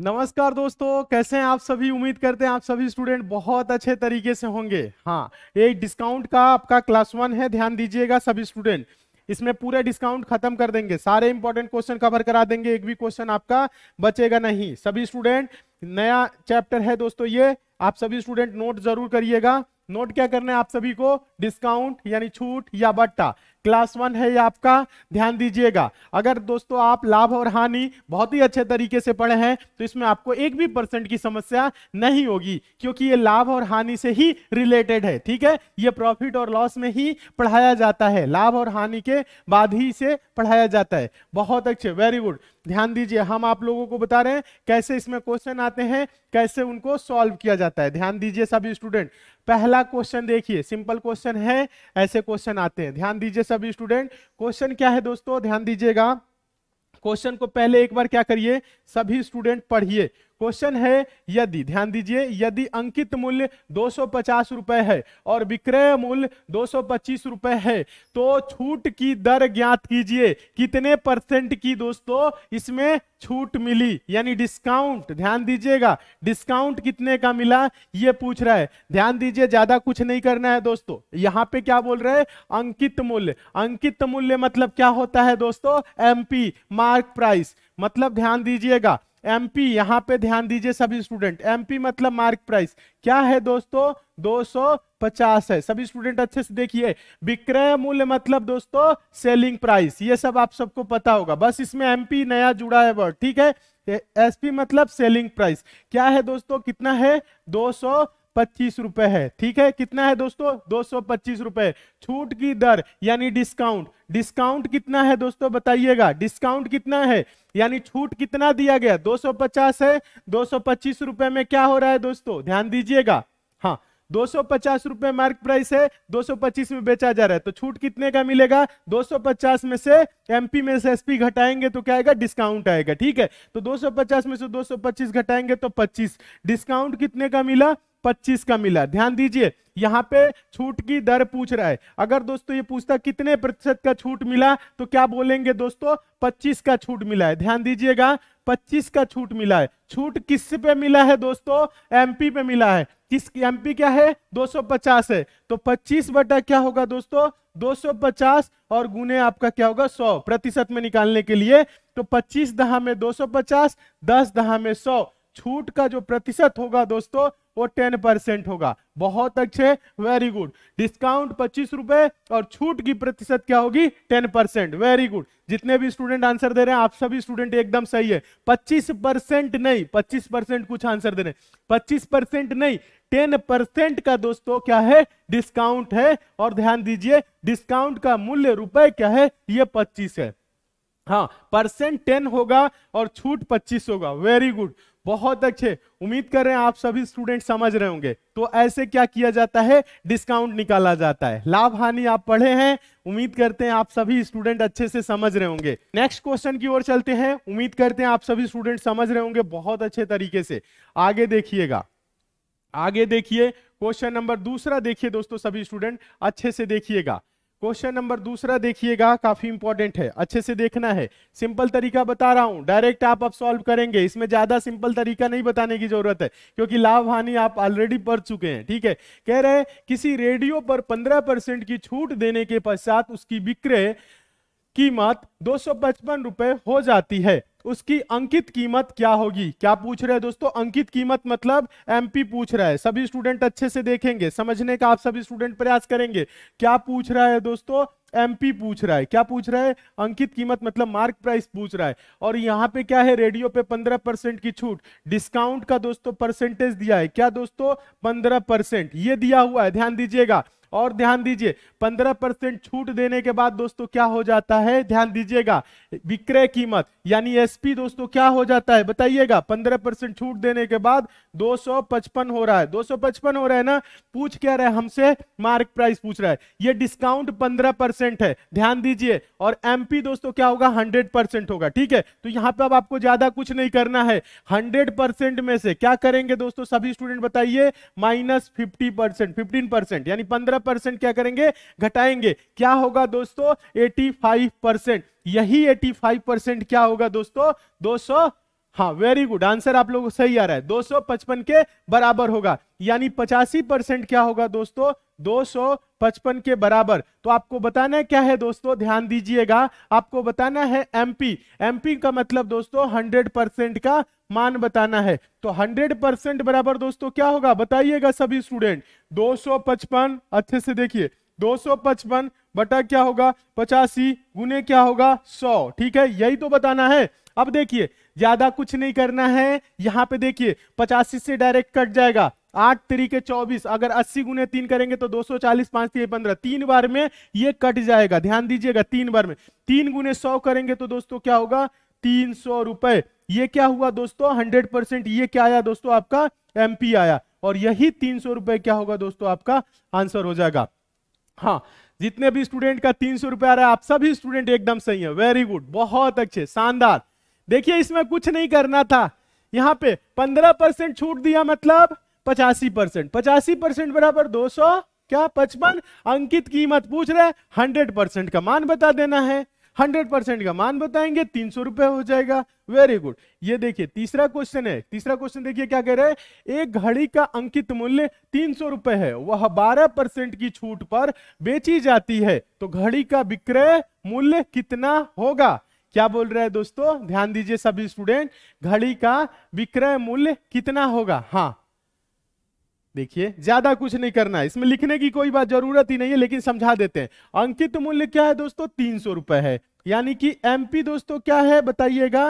नमस्कार दोस्तों कैसे हैं आप सभी उम्मीद करते हैं आप सभी स्टूडेंट बहुत अच्छे तरीके से होंगे हाँ ये डिस्काउंट का आपका क्लास वन है ध्यान दीजिएगा सभी स्टूडेंट इसमें पूरे डिस्काउंट खत्म कर देंगे सारे इंपॉर्टेंट क्वेश्चन कवर करा देंगे एक भी क्वेश्चन आपका बचेगा नहीं सभी स्टूडेंट नया चैप्टर है दोस्तों ये आप सभी स्टूडेंट नोट जरूर करिएगा नोट क्या करना है आप सभी को डिस्काउंट यानी छूट या बट्टा क्लास वन है ये आपका ध्यान दीजिएगा अगर दोस्तों आप लाभ और हानि बहुत ही अच्छे तरीके से पढ़े हैं तो इसमें आपको एक भी परसेंट की समस्या नहीं होगी क्योंकि ये लाभ और हानि से ही रिलेटेड है ठीक है ये प्रॉफिट और लॉस में ही पढ़ाया जाता है लाभ और हानि के बाद ही इसे पढ़ाया जाता है बहुत अच्छे वेरी गुड ध्यान दीजिए हम आप लोगों को बता रहे हैं कैसे इसमें क्वेश्चन आते हैं कैसे उनको सॉल्व किया जाता है ध्यान दीजिए सभी स्टूडेंट पहला क्वेश्चन देखिए सिंपल क्वेश्चन है ऐसे क्वेश्चन आते हैं ध्यान दीजिए सभी स्टूडेंट क्वेश्चन क्या है दोस्तों ध्यान दीजिएगा क्वेश्चन को पहले एक बार क्या करिए सभी स्टूडेंट पढ़िए क्वेश्चन है यदि ध्यान दीजिए यदि अंकित मूल्य दो रुपए है और विक्रय मूल्य दो रुपए है तो छूट की दर ज्ञात कीजिए कितने परसेंट की दोस्तों इसमें छूट मिली यानी डिस्काउंट ध्यान दीजिएगा डिस्काउंट कितने का मिला ये पूछ रहा है ध्यान दीजिए ज्यादा कुछ नहीं करना है दोस्तों यहाँ पे क्या बोल रहे हैं अंकित मूल्य अंकित मूल्य मतलब क्या होता है दोस्तों एमपी मार्क प्राइस मतलब ध्यान दीजिएगा एमपी यहां पे ध्यान दीजिए सभी स्टूडेंट एमपी मतलब मार्क प्राइस क्या है दोस्तों 250 है सभी स्टूडेंट अच्छे से देखिए विक्रय मूल्य मतलब दोस्तों सेलिंग प्राइस ये सब आप सबको पता होगा बस इसमें एमपी नया जुड़ा है वर्ड ठीक है एसपी मतलब सेलिंग प्राइस क्या है दोस्तों कितना है सौ पच्चीस रुपए है ठीक है कितना है दोस्तों दो सौ पच्चीस रुपए छूट की दर यानी डिस्काउंट डिस्काउंट कितना है दोस्तों बताइएगा डिस्काउंट कितना है यानी छूट कितना दिया गया दो सौ पचास है दो सौ पच्चीस रुपए में क्या हो रहा है दोस्तों ध्यान दीजिएगा हाँ दो सौ पचास रुपए मार्क प्राइस है दो सौ पच्चीस में बेचा जा रहा है तो छूट कितने का मिलेगा दो सौ पचास में से एमपी में से एसपी घटाएंगे तो क्या आएगा डिस्काउंट आएगा ठीक है तो दो सौ पचास में से दो सौ पच्चीस घटाएंगे तो पच्चीस डिस्काउंट कितने का मिला पच्चीस का मिला ध्यान दीजिए यहाँ पे छूट की दर पूछ रहा है अगर दोस्तों ये पूछता कितने प्रतिशत का छूट मिला तो क्या बोलेंगे दोस्तों पच्चीस का छूट मिला है ध्यान दीजिएगा पच्चीस का छूट मिला है छूट किस पे मिला है दोस्तों एमपी पे मिला है किस एमपी क्या है 250 है तो 25 बटा क्या होगा दोस्तों 250 और गुने आपका क्या होगा 100 प्रतिशत में निकालने के लिए तो 25 दहा में 250 10 दहा में 100 छूट का जो प्रतिशत होगा दोस्तों वो टेन परसेंट होगा बहुत अच्छे वेरी गुड डिस्काउंट पच्चीस रुपए और छूट की प्रतिशत क्या होगी टेन परसेंट वेरी गुड जितने भी स्टूडेंट आंसर दे रहे हैं आप सभी स्टूडेंट एकदम सही है पच्चीस परसेंट नहीं पच्चीस परसेंट कुछ आंसर दे रहे पच्चीस परसेंट नहीं टेन परसेंट का दोस्तों क्या है डिस्काउंट है और ध्यान दीजिए डिस्काउंट का मूल्य रुपए क्या है ये पच्चीस है हाँ परसेंट टेन होगा और छूट पच्चीस होगा वेरी गुड बहुत अच्छे उम्मीद कर रहे हैं आप सभी स्टूडेंट समझ रहे होंगे तो ऐसे क्या किया जाता है डिस्काउंट निकाला जाता है लाभ हानि आप पढ़े हैं उम्मीद करते हैं आप सभी स्टूडेंट अच्छे से समझ रहे होंगे नेक्स्ट क्वेश्चन की ओर चलते हैं उम्मीद करते हैं आप सभी स्टूडेंट समझ रहे होंगे बहुत अच्छे तरीके से आगे देखिएगा आगे देखिए क्वेश्चन नंबर दूसरा देखिए दोस्तों सभी स्टूडेंट अच्छे से देखिएगा क्वेश्चन नंबर दूसरा देखिएगा काफी इंपॉर्टेंट है अच्छे से देखना है सिंपल तरीका बता रहा हूं डायरेक्ट आप अब सॉल्व करेंगे इसमें ज्यादा सिंपल तरीका नहीं बताने की जरूरत है क्योंकि लाभ हानि आप ऑलरेडी पढ़ चुके हैं ठीक है कह रहे किसी रेडियो पर पंद्रह परसेंट की छूट देने के पश्चात उसकी विक्रय कीमत दो रुपए हो जाती है उसकी अंकित कीमत क्या होगी क्या पूछ रहे हैं दोस्तों अंकित कीमत मतलब एमपी पूछ रहा है सभी स्टूडेंट अच्छे से देखेंगे समझने का आप सभी स्टूडेंट प्रयास करेंगे क्या पूछ रहा है दोस्तों एमपी पूछ रहा है क्या पूछ रहा है अंकित कीमत मतलब मार्क प्राइस पूछ रहा है और यहाँ पे क्या है रेडियो पे पंद्रह परसेंट की छूट डिस्काउंट का दोस्तों परसेंटेज दिया है क्या दोस्तों पंद्रह परसेंट ये दिया हुआ है ध्यान दीजिएगा और ध्यान दीजिए 15 परसेंट छूट देने के बाद दोस्तों क्या हो जाता है ध्यान दीजिएगा विक्रय कीमत यानी एसपी दोस्तों क्या हो जाता है बताइएगा 15 परसेंट छूट देने के बाद 255 हो रहा है 255 हो रहा है ना पूछ क्या रहा है हमसे मार्क प्राइस पूछ रहा है ये डिस्काउंट 15 परसेंट है ध्यान दीजिए और एमपी दोस्तों क्या होगा हंड्रेड होगा ठीक है तो यहाँ पे अब आपको ज्यादा कुछ नहीं करना है हंड्रेड में से क्या करेंगे दोस्तों सभी स्टूडेंट बताइए माइनस फिफ्टी परसेंट यानी पंद्रह 15 परसेंट क्या करेंगे घटाएंगे क्या होगा दोस्तों 85 परसेंट यही 85 परसेंट क्या होगा दोस्तों 200 हाँ वेरी गुड आंसर आप लोगों को सही आ रहा है 255 के बराबर होगा यानी पचासी परसेंट क्या होगा दोस्तों 255 के बराबर तो आपको बताना क्या है दोस्तों ध्यान दीजिएगा आपको बताना है एमपी एमपी का मतलब दोस्तों 100 परसेंट का मान बताना है तो 100 परसेंट बराबर दोस्तों क्या होगा बताइएगा सभी स्टूडेंट 255 अच्छे से देखिए 255 बटा क्या होगा पचासी गुने क्या होगा 100 ठीक है यही तो बताना है अब देखिए ज्यादा कुछ नहीं करना है यहाँ पे देखिए पचासी से डायरेक्ट कट जाएगा आठ तरीके चौबीस अगर अस्सी गुने तीन करेंगे तो दो सौ चालीस पांच तीन पंद्रह तीन बार में ये कट जाएगा ध्यान दीजिएगा तीन बार में तीन गुने सौ करेंगे तो दोस्तों क्या होगा तीन सौ रुपए ये क्या हुआ दोस्तों हंड्रेड परसेंट ये क्या आया दोस्तों आपका एमपी आया और यही तीन सौ रुपए क्या होगा दोस्तों आपका आंसर हो जाएगा हाँ जितने भी स्टूडेंट का तीन सौ रुपया आप सभी स्टूडेंट एकदम सही है वेरी गुड बहुत अच्छे शानदार देखिए इसमें कुछ नहीं करना था यहाँ पे पंद्रह परसेंट छूट दिया मतलब पचासी परसेंट पचासी परसेंट बराबर दो सौ क्या पचपन अंकित कीमत पूछ रहे हंड्रेड परसेंट का मान बता देना है हंड्रेड परसेंट का मान बताएंगे तीन सौ रुपए हो जाएगा वेरी गुड ये देखिए तीसरा क्वेश्चन है तीसरा क्वेश्चन देखिए क्या कह रहे हैं एक घड़ी का अंकित मूल्य तीन सौ रुपए है वह बारह परसेंट की छूट पर बेची जाती है तो घड़ी का विक्रय मूल्य कितना होगा क्या बोल रहे हैं दोस्तों ध्यान दीजिए सभी स्टूडेंट घड़ी का विक्रय मूल्य कितना होगा हाँ देखिए ज्यादा कुछ नहीं करना है इसमें लिखने की कोई बात जरूरत ही नहीं है लेकिन समझा देते हैं अंकित मूल्य क्या है दोस्तों तीन सौ रुपए है यानी कि एमपी दोस्तों क्या है बताइएगा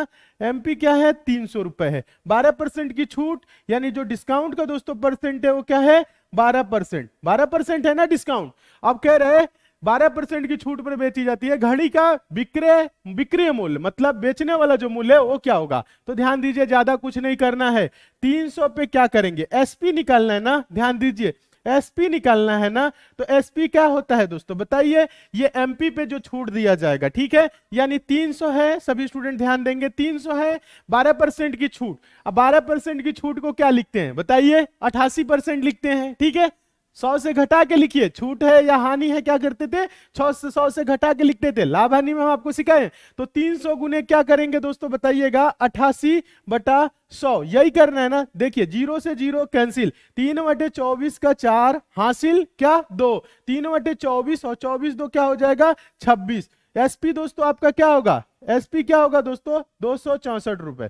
एमपी क्या है तीन सौ रुपए है बारह परसेंट की छूट यानी जो डिस्काउंट का दोस्तों परसेंट है वो क्या है बारह परसेंट बारह परसेंट है ना डिस्काउंट अब कह रहे बारह परसेंट की छूट पर बेची जाती है घड़ी का विक्रय विक्रय मूल्य मतलब बेचने वाला जो मूल्य है वो क्या होगा तो ध्यान दीजिए ज्यादा कुछ नहीं करना है तीन सौ पे क्या करेंगे एसपी निकालना है ना ध्यान दीजिए एसपी निकालना है ना तो एसपी क्या होता है दोस्तों बताइए ये एमपी पे जो छूट दिया जाएगा ठीक है यानी 300 है सभी स्टूडेंट ध्यान देंगे 300 है 12 परसेंट की छूट अब 12 परसेंट की छूट को क्या लिखते हैं बताइए 88 परसेंट लिखते हैं ठीक है सौ से घटा के लिखिए छूट है या हानि है क्या करते थे छह से सौ से घटा के लिखते थे लाभ हानि में हम आपको सिखाए तो तीन सौ गुने क्या करेंगे दोस्तों बताइएगा अठासी बटा सौ यही करना है ना देखिए जीरो से जीरो कैंसिल तीन बटे चौबीस का चार हासिल क्या दो तीन बटे चौबीस और चौबीस दो क्या हो जाएगा छब्बीस एसपी दोस्तों आपका क्या होगा एसपी क्या होगा दोस्तों दो सौ चौसठ रुपए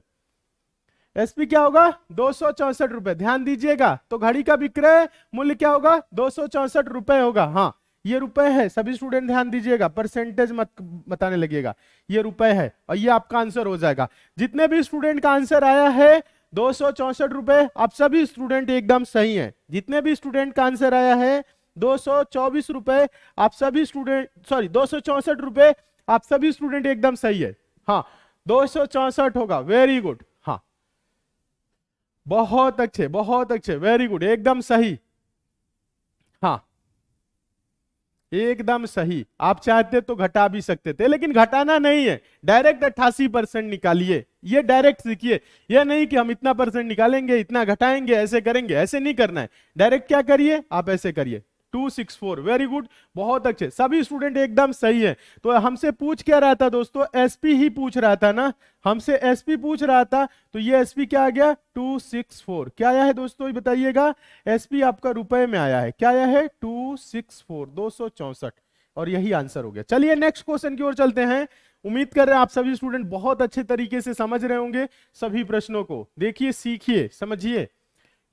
एसपी क्या होगा दो सौ चौसठ रुपए ध्यान दीजिएगा तो घड़ी का विक्रय मूल्य क्या होगा दो सौ चौसठ रुपए होगा हाँ ये रुपए है सभी स्टूडेंट ध्यान दीजिएगा परसेंटेज मत बताने लगेगा ये रुपए है और ये आपका आंसर हो जाएगा जितने भी स्टूडेंट का आंसर आया है दो सौ चौसठ रुपए आप सभी स्टूडेंट एकदम सही है जितने भी स्टूडेंट का आंसर आया है दो सौ चौबीस रुपए आप सभी स्टूडेंट सॉरी दो सौ चौसठ रुपए आप सभी स्टूडेंट एकदम सही है हाँ दो सौ चौसठ होगा वेरी गुड बहुत अच्छे बहुत अच्छे वेरी गुड एकदम सही हाँ एकदम सही आप चाहते तो घटा भी सकते थे लेकिन घटाना नहीं है डायरेक्ट अट्ठासी परसेंट निकालिए ये डायरेक्ट सीखिए ये नहीं कि हम इतना परसेंट निकालेंगे इतना घटाएंगे ऐसे करेंगे ऐसे नहीं करना है डायरेक्ट क्या करिए आप ऐसे करिए two six four very good बहुत अच्छे सभी स्टूडेंट एकदम सही है तो हमसे पूछ क्या रहा था दोस्तों एसपी ही पूछ रहा था ना हमसे एसपी पूछ रहा था तो ये एसपी क्या आ गया टू सिक्स फोर क्या आया है दोस्तों बताइएगा एसपी आपका रुपए में आया है क्या आया है टू सिक्स फोर दो सौ चौसठ और यही आंसर हो गया चलिए नेक्स्ट क्वेश्चन की ओर चलते हैं उम्मीद कर रहे हैं आप सभी स्टूडेंट बहुत अच्छे तरीके से समझ रहे होंगे सभी प्रश्नों को देखिए सीखिए समझिए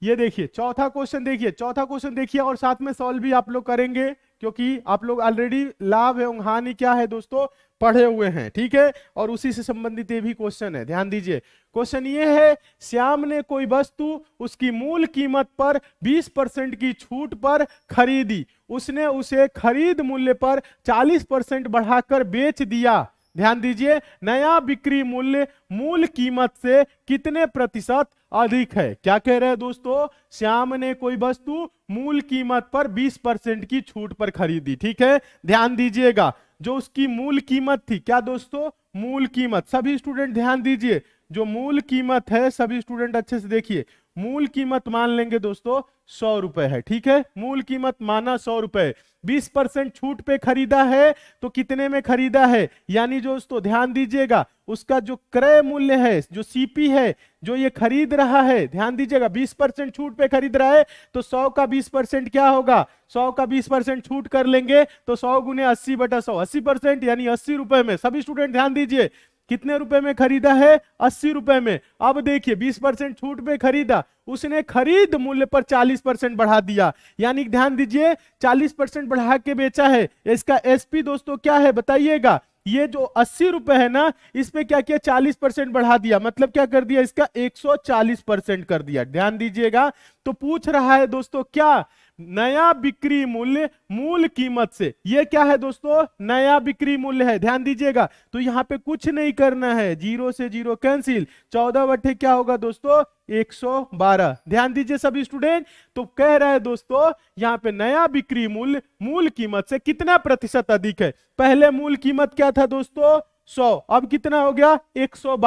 ये देखिए चौथा क्वेश्चन देखिए चौथा क्वेश्चन देखिए और साथ में सॉल्व भी आप लोग करेंगे क्योंकि आप लोग ऑलरेडी लाभ एवं हानि क्या है दोस्तों पढ़े हुए हैं ठीक है और उसी से संबंधित ये भी क्वेश्चन है ध्यान दीजिए क्वेश्चन ये है श्याम ने कोई वस्तु उसकी मूल कीमत पर 20 परसेंट की छूट पर खरीदी उसने उसे खरीद मूल्य पर 40 परसेंट बढ़ाकर बेच दिया ध्यान दीजिए नया बिक्री मूल्य मूल कीमत से कितने प्रतिशत अधिक है क्या कह रहे हैं दोस्तों श्याम ने कोई वस्तु मूल कीमत पर 20 परसेंट की छूट पर खरीदी ठीक है ध्यान दीजिएगा जो उसकी मूल कीमत थी क्या दोस्तों मूल कीमत सभी स्टूडेंट ध्यान दीजिए जो मूल कीमत है सभी स्टूडेंट अच्छे से देखिए मूल कीमत मान लेंगे दोस्तों सौ रुपए है ठीक है मूल कीमत माना सौ रुपए बीस परसेंट छूट पे खरीदा है तो कितने में खरीदा है यानी जो दोस्तों ध्यान दीजिएगा उसका जो क्रय मूल्य है जो सीपी है जो ये खरीद रहा है ध्यान दीजिएगा बीस परसेंट छूट पे खरीद रहा है तो सौ का बीस परसेंट क्या होगा सौ का बीस परसेंट छूट कर लेंगे तो सौ गुने अस्सी बटा सौ अस्सी परसेंट यानी अस्सी रुपए में सभी स्टूडेंट ध्यान दीजिए कितने रुपए में खरीदा है अस्सी रुपए में अब देखिए बीस परसेंट छूट में खरीदा उसने खरीद मूल्य पर चालीस परसेंट बढ़ा दिया यानी ध्यान दीजिए चालीस परसेंट बढ़ा के बेचा है इसका एसपी दोस्तों क्या है बताइएगा ये जो अस्सी रुपए है ना इसमें क्या किया चालीस परसेंट बढ़ा दिया मतलब क्या कर दिया इसका एक सौ चालीस परसेंट कर दिया ध्यान दीजिएगा तो पूछ रहा है दोस्तों क्या नया बिक्री मूल्य मूल कीमत से यह क्या है दोस्तों नया बिक्री मूल्य है ध्यान दीजिएगा तो यहाँ पे कुछ नहीं करना है जीरो से जीरो कैंसिल चौदह बटे क्या होगा दोस्तों 112 ध्यान दीजिए सभी स्टूडेंट तो कह रहा है दोस्तों यहाँ पे नया बिक्री मूल्य मूल कीमत से कितना प्रतिशत अधिक है पहले मूल कीमत क्या था दोस्तों सौ अब कितना हो गया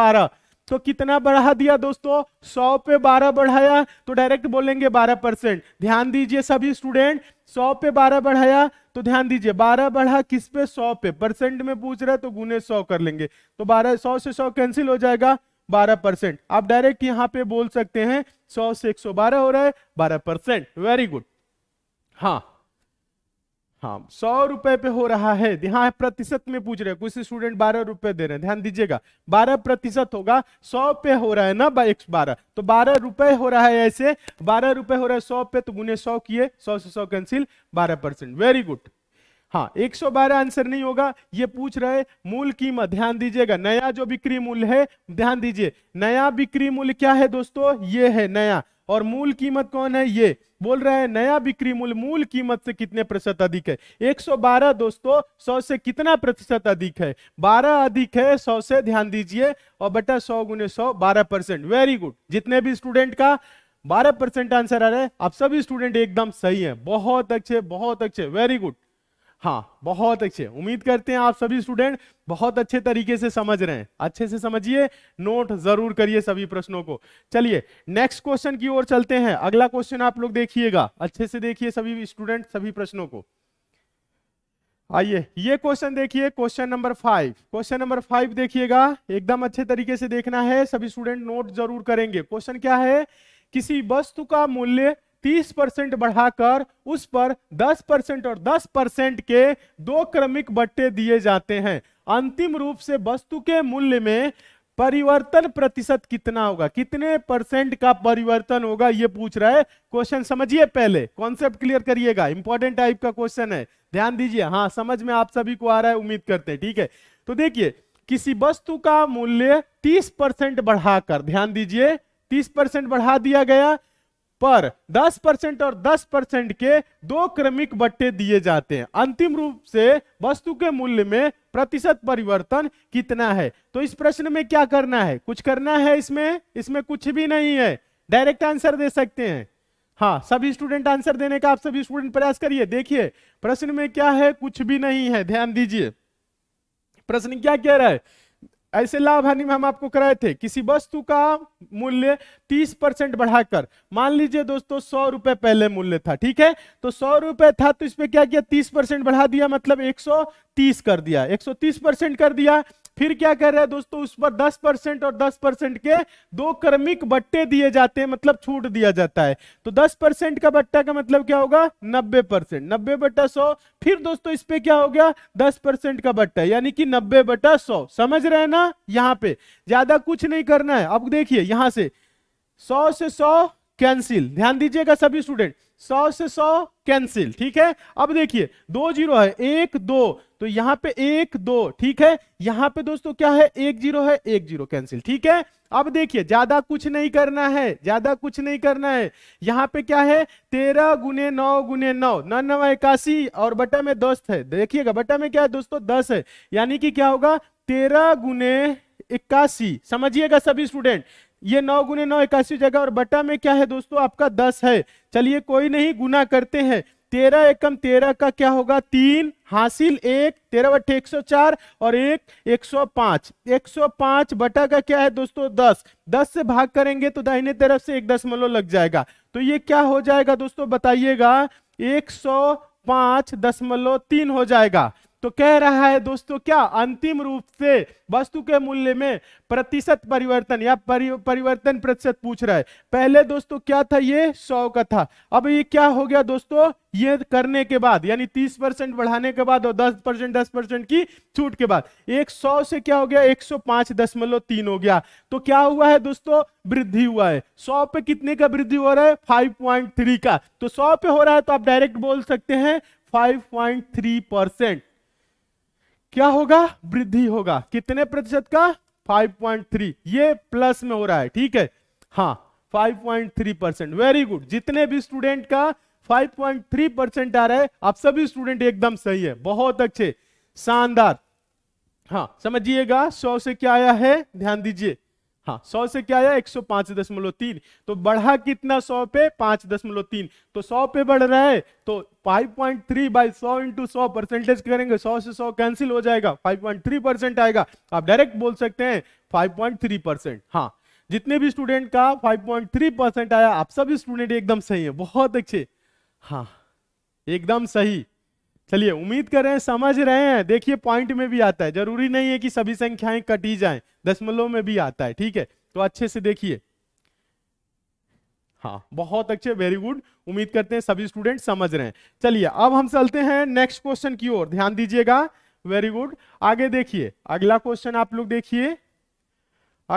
बारह तो कितना बढ़ा दिया दोस्तों सौ पे बारह बढ़ाया तो डायरेक्ट बोलेंगे बारह परसेंट ध्यान दीजिए सभी स्टूडेंट सौ पे बारह बढ़ाया तो ध्यान दीजिए बारह बढ़ा किस पे सौ पे परसेंट में पूछ रहा है तो गुने सौ कर लेंगे तो बारह सौ से सौ कैंसिल हो जाएगा बारह परसेंट आप डायरेक्ट यहाँ पे बोल सकते हैं सौ से एक सौ बारह हो रहा है बारह परसेंट वेरी गुड हाँ हाँ सौ रुपए पे हो रहा है यहाँ प्रतिशत में पूछ रहे कुछ स्टूडेंट बारह रुपए दे रहे हैं ध्यान दीजिएगा बारह प्रतिशत होगा सौ पे हो रहा है ना एक बारह तो बारह रुपए हो रहा है ऐसे बारह रुपए हो रहा है सौ पे तो गुने सौ किए सौ से सौ कैंसिल बारह परसेंट वेरी गुड हाँ 112 आंसर नहीं होगा ये पूछ रहे मूल कीमत ध्यान दीजिएगा नया जो बिक्री मूल्य है ध्यान दीजिए नया बिक्री मूल्य क्या है दोस्तों ये है नया और मूल कीमत कौन है ये बोल रहा है नया बिक्री मूल्य मूल कीमत से कितने प्रतिशत अधिक है 112 दोस्तों 100 से कितना प्रतिशत अधिक है 12 अधिक है 100 से ध्यान दीजिए और बेटा 100 गुने सौ बारह परसेंट वेरी गुड जितने भी स्टूडेंट का 12 परसेंट आंसर आ रहा है आप सभी स्टूडेंट एकदम सही हैं बहुत अच्छे बहुत अच्छे वेरी गुड हाँ बहुत अच्छे उम्मीद करते हैं आप सभी स्टूडेंट बहुत अच्छे तरीके से समझ रहे हैं अच्छे से समझिए नोट जरूर करिए सभी प्रश्नों को चलिए नेक्स्ट क्वेश्चन की ओर चलते हैं अगला क्वेश्चन आप लोग देखिएगा अच्छे से देखिए सभी स्टूडेंट सभी प्रश्नों को आइए ये क्वेश्चन देखिए question number five question number five देखिएगा एकदम अच्छे तरीके से देखना है सभी स्टूडेंट नोट जरूर करेंगे क्वेश्चन क्या है किसी वस्तु का मूल्य 30 परसेंट बढ़ाकर उस पर 10 परसेंट और 10 परसेंट के दो क्रमिक बट्टे दिए जाते हैं अंतिम रूप से वस्तु के मूल्य में परिवर्तन प्रतिशत कितना होगा कितने परसेंट का परिवर्तन होगा ये पूछ रहा है क्वेश्चन समझिए पहले कॉन्सेप्ट क्लियर करिएगा इंपॉर्टेंट टाइप का क्वेश्चन है ध्यान दीजिए हाँ समझ में आप सभी को आ रहा है उम्मीद करते हैं ठीक है तो देखिए किसी वस्तु का मूल्य 30 परसेंट बढ़ाकर ध्यान दीजिए 30 परसेंट बढ़ा दिया गया पर 10 परसेंट और 10 परसेंट के दो क्रमिक बट्टे दिए जाते हैं अंतिम रूप से वस्तु के मूल्य में प्रतिशत परिवर्तन कितना है तो इस प्रश्न में क्या करना है कुछ करना है इसमें इसमें कुछ भी नहीं है डायरेक्ट आंसर दे सकते हैं हाँ सभी स्टूडेंट आंसर देने का आप सभी स्टूडेंट प्रयास करिए देखिए प्रश्न में क्या है कुछ भी नहीं है ध्यान दीजिए प्रश्न क्या कह रहा है ऐसे लाभ हानि में हम आपको कराए थे किसी वस्तु का मूल्य 30 परसेंट बढ़ाकर मान लीजिए दोस्तों सौ रुपए पहले मूल्य था ठीक है तो सौ रुपए था तो इसमें क्या किया 30 परसेंट बढ़ा दिया मतलब 130 कर दिया 130 परसेंट कर दिया फिर क्या कर रहा है दोस्तों उस पर दस परसेंट और दस परसेंट के दो क्रमिक बट्टे दिए जाते हैं मतलब छूट दिया जाता है तो दस परसेंट का बट्टा का मतलब क्या होगा नब्बे परसेंट नब्बे बटा सौ फिर दोस्तों इस पे क्या हो गया दस परसेंट का बट्टा यानी कि नब्बे बटा सौ समझ रहे हैं ना यहाँ पे ज्यादा कुछ नहीं करना है अब देखिए यहां से सौ से सौ कैंसिल ध्यान दीजिएगा सभी स्टूडेंट सौ से सौ कैंसिल ठीक है अब देखिए दो जीरो है एक दो तो यहां पे एक दो ठीक है यहां पे दोस्तों क्या है एक जीरो है एक जीरो कैंसिल ठीक है अब देखिए ज्यादा कुछ नहीं करना है ज्यादा कुछ नहीं करना है यहाँ पे क्या है तेरह गुने नौ गुने नौ नौ नौ इक्यासी और बटा में दस है देखिएगा बटा में क्या है दोस्तों दस है यानी कि क्या होगा तेरह गुने इक्यासी समझिएगा सभी स्टूडेंट ये नौ गुने नौ इक्यासी जगह और बटा में क्या है दोस्तों आपका दस है चलिए कोई नहीं गुना करते हैं तेरह एकम तेरह का क्या होगा तीन हासिल एक तेरह बटे एक सौ चार और एक एक सौ पांच एक सौ पांच बटा का क्या है दोस्तों दस दस से भाग करेंगे तो दाहिने तरफ से एक दशमलव लग जाएगा तो ये क्या हो जाएगा दोस्तों बताइएगा एक सौ पांच दशमलव तीन हो जाएगा तो कह रहा है दोस्तों क्या अंतिम रूप से वस्तु के मूल्य में प्रतिशत परिवर्तन या परि, परिवर्तन प्रतिशत पूछ रहा है पहले दोस्तों क्या था ये सौ का था अब ये क्या हो गया दोस्तों ये करने के बाद यानी तीस परसेंट बढ़ाने के बाद और दस परसेंट दस परसेंट की छूट के बाद एक सौ से क्या हो गया एक सौ पांच दशमलव तीन हो गया तो क्या हुआ है दोस्तों वृद्धि हुआ है सौ पे कितने का वृद्धि हो रहा है फाइव पॉइंट थ्री का तो सौ पे हो रहा है तो आप डायरेक्ट बोल सकते हैं फाइव पॉइंट थ्री परसेंट क्या होगा वृद्धि होगा कितने प्रतिशत का 5.3 ये प्लस में हो रहा है ठीक है हाँ 5.3 परसेंट वेरी गुड जितने भी स्टूडेंट का 5.3 परसेंट आ रहा है आप सभी स्टूडेंट एकदम सही है बहुत अच्छे शानदार हाँ समझिएगा सौ से क्या आया है ध्यान दीजिए हाँ सौ से क्या आया एक सौ पांच दशमलव तीन तो बढ़ा कितना सौ पे पांच दशमलव तीन तो सौ पे बढ़ रहा है तो फाइव पॉइंट थ्री बाई सौ इंटू सौ परसेंटेज करेंगे सौ से सौ कैंसिल हो जाएगा फाइव पॉइंट थ्री परसेंट आएगा आप डायरेक्ट बोल सकते हैं फाइव पॉइंट थ्री परसेंट हाँ जितने भी स्टूडेंट का फाइव पॉइंट थ्री परसेंट आया आप सभी स्टूडेंट एकदम सही है बहुत अच्छे हाँ एकदम सही चलिए उम्मीद कर रहे हैं समझ रहे हैं देखिए पॉइंट में भी आता है जरूरी नहीं है कि सभी संख्याएं कटी जाएं दशमलव में भी आता है ठीक है तो अच्छे से देखिए हाँ बहुत अच्छे वेरी गुड उम्मीद करते हैं सभी स्टूडेंट समझ रहे हैं चलिए अब हम चलते हैं नेक्स्ट क्वेश्चन की ओर ध्यान दीजिएगा वेरी गुड आगे देखिए अगला क्वेश्चन आप लोग देखिए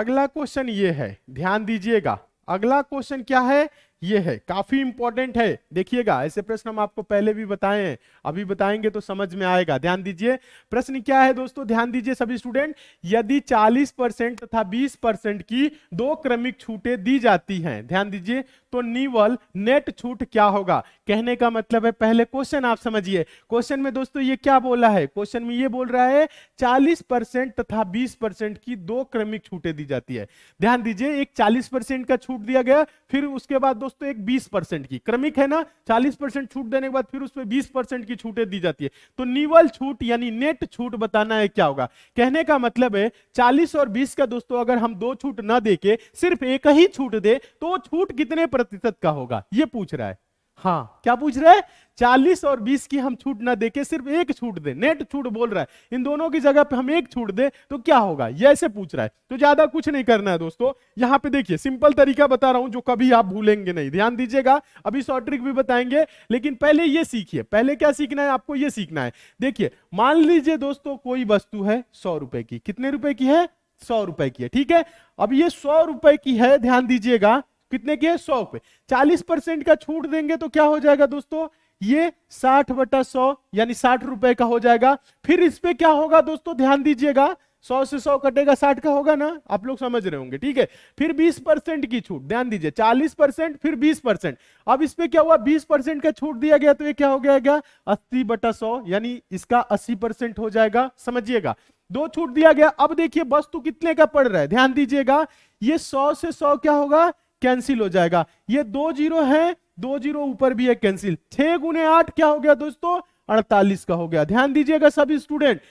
अगला क्वेश्चन ये है ध्यान दीजिएगा अगला क्वेश्चन क्या है ये है काफी इंपॉर्टेंट है देखिएगा ऐसे प्रश्न हम आपको पहले भी बताए हैं अभी बताएंगे तो समझ में आएगा ध्यान दीजिए प्रश्न क्या है दोस्तों ध्यान दीजिए सभी स्टूडेंट यदि 40 परसेंट तथा 20 परसेंट की दो क्रमिक छूटें दी जाती हैं ध्यान दीजिए तो निवल नेट छूट क्या होगा कहने का मतलब है पहले क्वेश्चन आप समझिए क्वेश्चन में दोस्तों ये क्या बोला है क्वेश्चन में ये बोल रहा है 40 परसेंट तथा 20 परसेंट की दो क्रमिक छूटें दी जाती है ध्यान दीजिए एक 40 परसेंट का छूट दिया गया फिर उसके बाद दोस्तों एक 20 परसेंट की क्रमिक है ना 40 परसेंट छूट देने के बाद फिर उसमें बीस परसेंट की छूटें दी जाती है तो निवल छूट यानी नेट छूट बताना है क्या होगा कहने का मतलब है चालीस और बीस का दोस्तों अगर हम दो छूट ना दे सिर्फ एक ही छूट दे तो छूट कितने प्रतिशत का होगा ये पूछ रहा है हाँ क्या पूछ रहा है चालीस और बीस की हम छूट ना देके सिर्फ एक छूट दे नेट छूट बोल रहा है इन दोनों की जगह पे हम एक छूट दे तो क्या होगा ये ऐसे पूछ रहा है तो ज्यादा कुछ नहीं करना है दोस्तों यहाँ पे देखिए सिंपल तरीका बता रहा हूं जो कभी आप भूलेंगे नहीं ध्यान दीजिएगा अभी शॉर्ट ट्रिक भी बताएंगे लेकिन पहले ये सीखिए पहले क्या सीखना है आपको ये सीखना है देखिए मान लीजिए दोस्तों कोई वस्तु है सौ रुपए की कितने रुपए की है सौ रुपए की है ठीक है अब ये सौ रुपए की है ध्यान दीजिएगा कितने के सौ पे चालीस परसेंट का छूट देंगे तो क्या हो जाएगा दोस्तों ये साठ बटा सौ यानी साठ रुपए का हो जाएगा फिर इस पे क्या होगा दोस्तों ध्यान दीजिएगा सौ से सौ कटेगा साठ का होगा ना आप लोग समझ रहे होंगे ठीक है फिर बीस परसेंट की छूट ध्यान दीजिए चालीस परसेंट फिर बीस परसेंट अब इस पे क्या हुआ बीस परसेंट का छूट दिया गया तो ये क्या हो गया क्या अस्सी बटा सौ यानी इसका अस्सी परसेंट हो जाएगा समझिएगा दो छूट दिया गया अब देखिए वस्तु कितने का पड़ रहा है ध्यान दीजिएगा ये सौ से सौ क्या होगा कैंसिल हो जाएगा ये दो जीरो है दो जीरो ऊपर भी है कैंसिल छह गुने आठ क्या हो गया दोस्तों अड़तालीस का हो गया ध्यान दीजिएगा सभी स्टूडेंट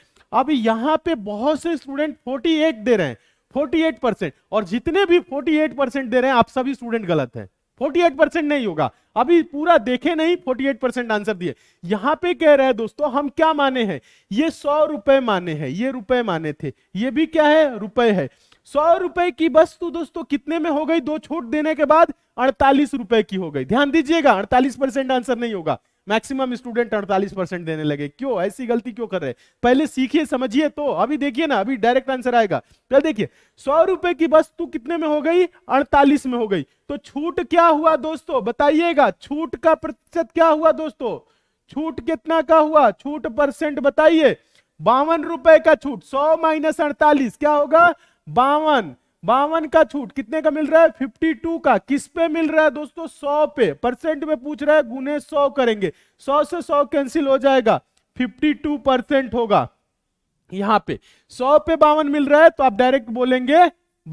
अब यहाँ पे बहुत से स्टूडेंट फोर्टी दे रहे हैं फोर्टी और जितने भी फोर्टी दे रहे हैं आप सभी स्टूडेंट गलत है 48 नहीं होगा अभी पूरा देखे नहीं 48 आंसर दिए यहां पे कह रहे हैं दोस्तों हम क्या माने हैं ये सौ रुपए माने हैं ये रुपए माने थे ये भी क्या है रुपए है सौ रुपए की वस्तु तो दोस्तों कितने में हो गई दो छूट देने के बाद अड़तालीस रुपए की हो गई ध्यान दीजिएगा अड़तालीस परसेंट आंसर नहीं होगा मैक्सिमम स्टूडेंट अड़तालीस परसेंट देने लगे क्यों ऐसी गलती क्यों कर रहे पहले सीखिए समझिए तो अभी देखिए ना अभी डायरेक्ट आंसर आएगा तो देखिए सौ रुपए की वस्तु तो कितने में हो गई अड़तालीस में हो गई तो छूट क्या हुआ दोस्तों बताइएगा छूट का प्रतिशत क्या हुआ दोस्तों छूट कितना का हुआ छूट परसेंट बताइए बावन रुपए का छूट सौ माइनस अड़तालीस क्या होगा बावन बावन का छूट कितने का मिल रहा है 52 का किस पे मिल रहा है दोस्तों 100 पे परसेंट में पूछ रहा है गुने 100 करेंगे 100 से 100 कैंसिल हो जाएगा 52 परसेंट होगा यहां पे 100 पे बावन मिल रहा है तो आप डायरेक्ट बोलेंगे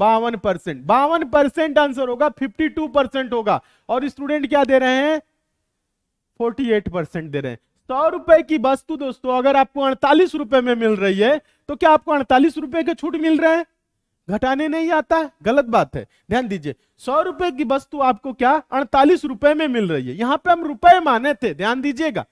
बावन परसेंट बावन परसेंट आंसर होगा 52 परसेंट होगा और स्टूडेंट क्या दे रहे हैं एट परसेंट दे रहे हैं सौ रुपए की वस्तु दोस्तों अगर आपको अड़तालीस रुपए में मिल रही है तो क्या आपको अड़तालीस रुपए के छूट मिल रहे हैं घटाने नहीं आता है गलत बात है ध्यान दीजिए सौ रुपए की वस्तु आपको क्या अड़तालीस रुपए में मिल रही है यहां पे हम रुपए माने थे ध्यान दीजिएगा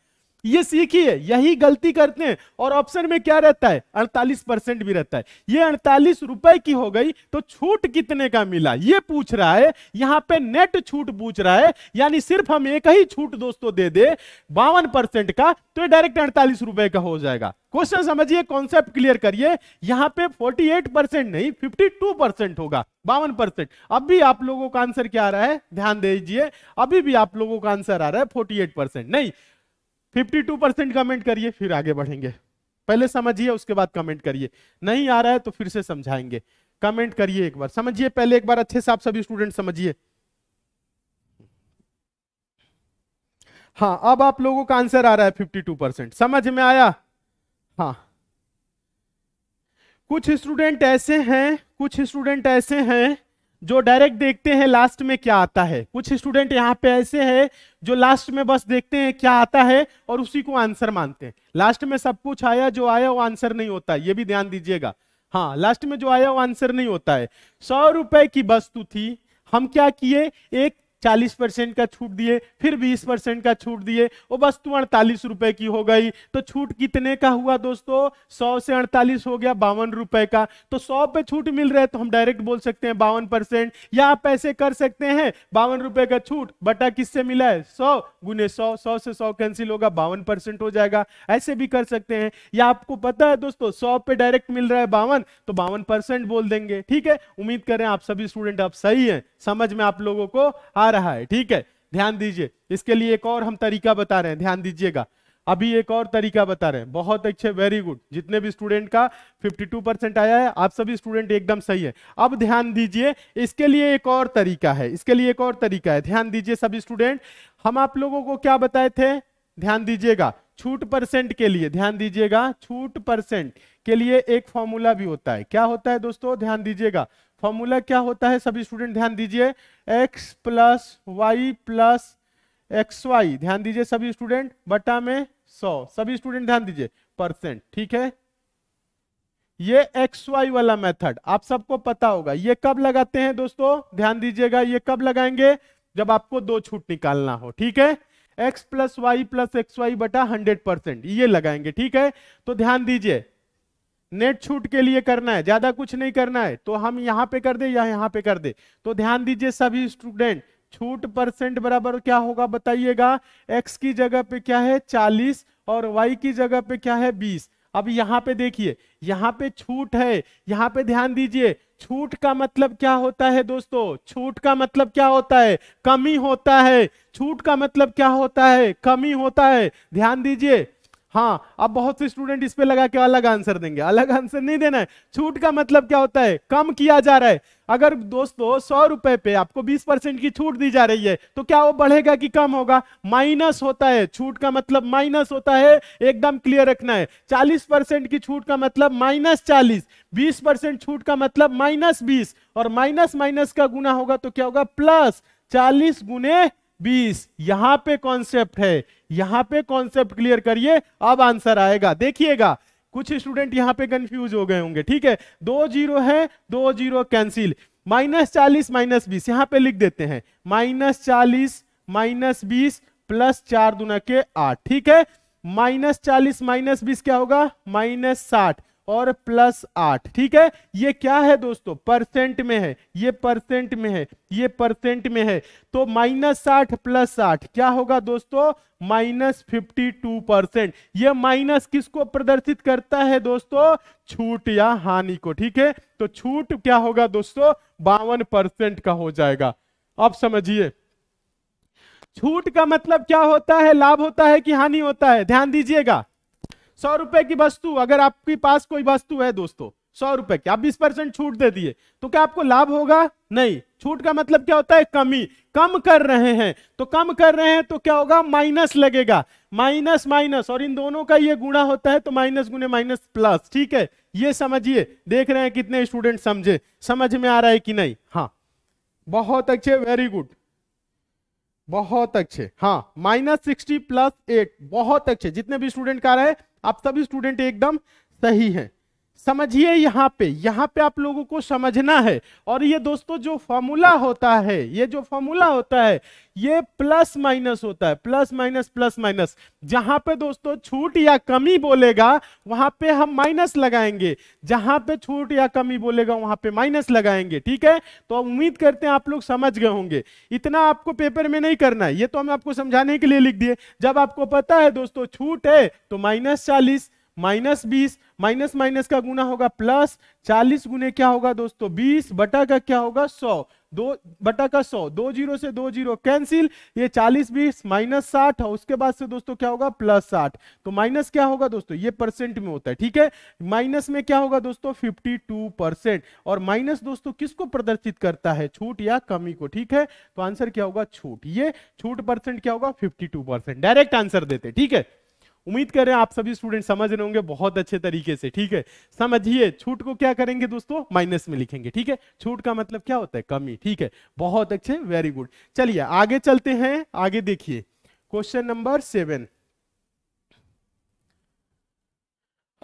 ये सीखिए यही गलती करते हैं और ऑप्शन में क्या रहता है अड़तालीस परसेंट भी रहता है ये अड़तालीस रुपए की हो गई तो छूट कितने का मिला ये पूछ रहा है यहां पे नेट छूट पूछ रहा है यानी सिर्फ हम एक ही छूट दोस्तों दे दे बावन परसेंट का तो ये डायरेक्ट अड़तालीस रुपए का हो जाएगा क्वेश्चन समझिए कॉन्सेप्ट क्लियर करिए यहाँ पे 48 परसेंट नहीं 52 परसेंट होगा बावन परसेंट अब भी आप लोगों का आंसर क्या आ रहा है ध्यान दीजिए अभी भी आप लोगों का आंसर आ रहा है 48 परसेंट नहीं 52 परसेंट कमेंट करिए फिर आगे बढ़ेंगे पहले समझिए उसके बाद कमेंट करिए नहीं आ रहा है तो फिर से समझाएंगे कमेंट करिए एक बार समझिए पहले एक बार अच्छे से आप सभी स्टूडेंट समझिए हाँ अब आप लोगों का आंसर आ रहा है 52 परसेंट समझ में आया हाँ कुछ स्टूडेंट ऐसे हैं कुछ स्टूडेंट ऐसे हैं जो डायरेक्ट देखते हैं लास्ट में क्या आता है कुछ स्टूडेंट यहाँ पे ऐसे हैं जो लास्ट में बस देखते हैं क्या आता है और उसी को आंसर मानते हैं लास्ट में सब कुछ आया जो आया वो आंसर नहीं होता ये भी ध्यान दीजिएगा हाँ लास्ट में जो आया वो आंसर नहीं होता है सौ रुपए की वस्तु थी हम क्या किए एक चालीस परसेंट का छूट दिए फिर बीस परसेंट का छूट दिए वो वस्तु अड़तालीस रुपए की हो गई तो छूट कितने का हुआ दोस्तों सौ से अड़तालीस हो गया बावन रुपए का तो सौ पे छूट मिल रहा है तो हम डायरेक्ट बोल सकते हैं बावन परसेंट या आप ऐसे कर सकते हैं बावन रुपए का छूट बटा किससे मिला है सौ गुने सौ सौ से सौ कैंसिल होगा बावन परसेंट हो जाएगा ऐसे भी कर सकते हैं या आपको पता है दोस्तों सौ पे डायरेक्ट मिल रहा है बावन तो बावन परसेंट बोल देंगे ठीक है उम्मीद करें आप सभी स्टूडेंट आप सही है समझ में आप लोगों को आ आ रहा है ठीक है ध्यान दीजिए इसके लिए एक और हम तरीका बता रहे हैं ध्यान दीजिएगा अभी एक और तरीका बता रहे हैं बहुत अच्छे वेरी गुड जितने भी स्टूडेंट का 52 परसेंट आया है आप सभी स्टूडेंट एकदम सही है अब ध्यान दीजिए इसके लिए एक और तरीका है इसके लिए एक और तरीका है ध्यान दीजिए सभी स्टूडेंट हम आप लोगों को क्या बताए थे ध्यान दीजिएगा छूट परसेंट के लिए ध्यान दीजिएगा छूट परसेंट के लिए एक फॉर्मूला भी होता है क्या होता है दोस्तों ध्यान दीजिएगा फॉर्मूला क्या होता है सभी स्टूडेंट ध्यान दीजिए X plus Y plus X Y ध्यान दीजिए सभी स्टूडेंट बटा में सौ सभी स्टूडेंट ध्यान दीजिए परसेंट ठीक है ये एक्स वाई वाला मेथड आप सबको पता होगा ये कब लगाते हैं दोस्तों ध्यान दीजिएगा ये कब लगाएंगे जब आपको दो छूट निकालना हो ठीक है X plus Y plus X Y बटा हंड्रेड परसेंट ये लगाएंगे ठीक है तो ध्यान दीजिए नेट छूट के लिए करना है ज्यादा कुछ नहीं करना है तो हम यहाँ पे कर दे या यहाँ पे कर दे तो ध्यान दीजिए सभी स्टूडेंट छूट परसेंट बराबर क्या होगा बताइएगा एक्स की जगह पे क्या है चालीस और वाई की जगह पे क्या है बीस अब यहाँ पे देखिए यहाँ पे छूट है यहाँ पे ध्यान दीजिए छूट का मतलब क्या होता है दोस्तों छूट का मतलब क्या होता है कमी होता है छूट का मतलब क्या होता है कमी होता है ध्यान दीजिए हाँ अब बहुत से स्टूडेंट इस पे लगा के अलग आंसर देंगे अलग आंसर नहीं देना है छूट का मतलब क्या होता है कम किया जा रहा है अगर दोस्तों सौ रुपए पे आपको बीस परसेंट की छूट दी जा रही है तो क्या वो बढ़ेगा कि कम होगा माइनस होता है छूट का मतलब माइनस होता है एकदम क्लियर रखना है चालीस परसेंट की छूट का मतलब माइनस चालीस बीस परसेंट छूट का मतलब माइनस बीस और माइनस माइनस का गुना होगा तो क्या होगा प्लस चालीस गुने बीस यहां पे कॉन्सेप्ट है यहां पे कॉन्सेप्ट क्लियर करिए अब आंसर आएगा देखिएगा कुछ स्टूडेंट यहां पे कंफ्यूज हो गए होंगे ठीक है दो जीरो है दो जीरो कैंसिल माइनस चालीस माइनस बीस यहां पे लिख देते हैं माइनस चालीस माइनस बीस प्लस चार दुना के आठ ठीक है माइनस चालीस माइनस बीस क्या होगा माइनस साठ और प्लस आठ ठीक है ये क्या है दोस्तों परसेंट में है ये परसेंट में है ये परसेंट में है तो माइनस साठ प्लस साठ क्या होगा दोस्तों माइनस फिफ्टी टू परसेंट यह माइनस किसको प्रदर्शित करता है दोस्तों छूट या हानि को ठीक है तो छूट क्या होगा दोस्तों बावन परसेंट का हो जाएगा अब समझिए छूट का मतलब क्या होता है लाभ होता है कि हानि होता है ध्यान दीजिएगा सौ रुपए की वस्तु अगर आपके पास कोई वस्तु है दोस्तों सौ रुपए की आप बीस परसेंट छूट दे दिए तो क्या आपको लाभ होगा नहीं छूट का मतलब क्या होता है कमी कम कर रहे हैं तो कम कर रहे हैं तो क्या होगा माइनस लगेगा माइनस माइनस और इन दोनों का ये गुणा होता है तो माइनस गुने माइनस प्लस ठीक है ये समझिए देख रहे हैं कितने स्टूडेंट समझे समझ में आ रहा है कि नहीं हाँ बहुत अच्छे वेरी गुड बहुत अच्छे हाँ माइनस सिक्सटी प्लस एट बहुत अच्छे जितने भी स्टूडेंट का रहे आप सभी स्टूडेंट एकदम सही हैं समझिए यहाँ पे यहाँ पे आप लोगों को समझना है और ये दोस्तों जो फॉर्मूला होता है ये जो फॉर्मूला होता है ये प्लस माइनस होता है प्लस माइनस प्लस माइनस जहां पे दोस्तों छूट या कमी बोलेगा वहां पे हम माइनस लगाएंगे जहां पे छूट या कमी बोलेगा वहां पे माइनस लगाएंगे ठीक है तो उम्मीद करते हैं आप लोग समझ गए होंगे इतना आपको पेपर में नहीं करना है ये तो हम आपको समझाने के लिए लिख दिए जब आपको पता है दोस्तों छूट है तो माइनस चालीस माइनस बीस माइनस माइनस का गुना होगा प्लस चालीस गुने क्या होगा दोस्तों बीस बटा का क्या होगा सौ दो बटा का सौ दो जीरो से दो जीरो कैंसिल ये चालीस बीस माइनस साठ और उसके बाद से दोस्तों क्या होगा प्लस साठ तो माइनस क्या होगा दोस्तों ये परसेंट में होता है ठीक है माइनस में क्या होगा दोस्तों फिफ्टी टू परसेंट और माइनस दोस्तों किसको प्रदर्शित करता है छूट या कमी को ठीक है तो आंसर क्या होगा छूट ये छूट परसेंट क्या होगा fifty two percent direct answer देते ठीक है उम्मीद कर रहे हैं आप सभी स्टूडेंट समझ रहे होंगे बहुत अच्छे तरीके से ठीक है समझिए छूट को क्या करेंगे दोस्तों माइनस में लिखेंगे ठीक है छूट का मतलब क्या होता है कमी ठीक है बहुत अच्छे वेरी गुड चलिए आगे चलते हैं आगे देखिए क्वेश्चन नंबर सेवन